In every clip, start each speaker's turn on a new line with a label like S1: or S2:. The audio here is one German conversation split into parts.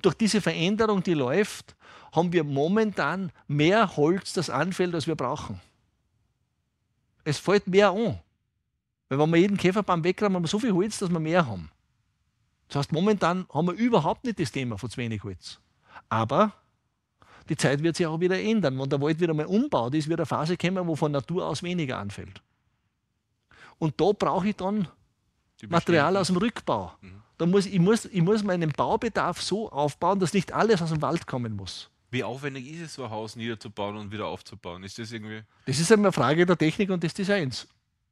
S1: Und durch diese Veränderung, die läuft, haben wir momentan mehr Holz, das anfällt, als wir brauchen. Es fällt mehr an. Weil wenn wir jeden Käferbaum wegräumen, haben wir so viel Holz, dass wir mehr haben. Das heißt, momentan haben wir überhaupt nicht das Thema von zu wenig Holz. Aber die Zeit wird sich auch wieder ändern. Wenn der Wald wieder mal umbaut ist, wird eine Phase kommen, wo von Natur aus weniger anfällt. Und da brauche ich dann Material aus dem Rückbau. Mhm. Da muss, ich, muss, ich muss meinen Baubedarf so aufbauen, dass nicht alles aus dem Wald kommen muss.
S2: Wie aufwendig ist es, so ein Haus niederzubauen und wieder aufzubauen? Ist das irgendwie.
S1: Das ist eine Frage der Technik und des Designs.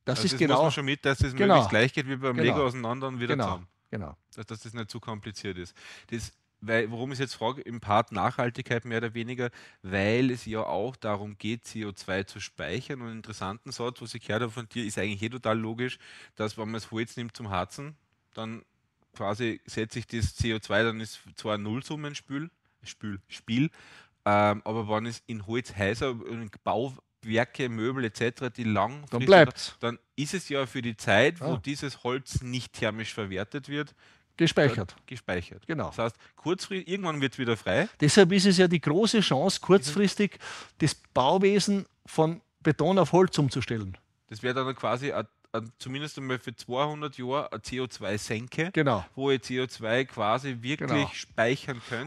S1: Das also ist das genau. Muss man schon mit, dass es das genau. möglichst gleich geht wie beim genau. Lego auseinander und wieder genau. zusammen.
S2: Genau. Dass, dass, das nicht zu kompliziert ist. Das, weil, worum ich jetzt frage, im Part Nachhaltigkeit mehr oder weniger, weil es ja auch darum geht, CO2 zu speichern. Und einen interessanten Satz, was ich gehört habe von dir, ist eigentlich eh total logisch, dass wenn man es Holz nimmt zum Harzen, dann quasi setze ich das CO2, dann ist zwar ein Nullsummenspiel, Spiel, Spiel ähm, aber wenn es in Holzhäuser, in Bauwerke, Möbel etc., die lang dann bleibt dann ist es ja für die Zeit, wo ah. dieses Holz nicht thermisch verwertet wird, Gespeichert. Gespeichert. Genau. Das heißt, kurzfristig, irgendwann wird es wieder frei.
S1: Deshalb ist es ja die große Chance, kurzfristig das Bauwesen von Beton auf Holz umzustellen.
S2: Das wäre dann quasi ein äh, zumindest einmal für 200 Jahre äh, CO2 senke, genau. wo ihr CO2 quasi wirklich genau. speichern könnt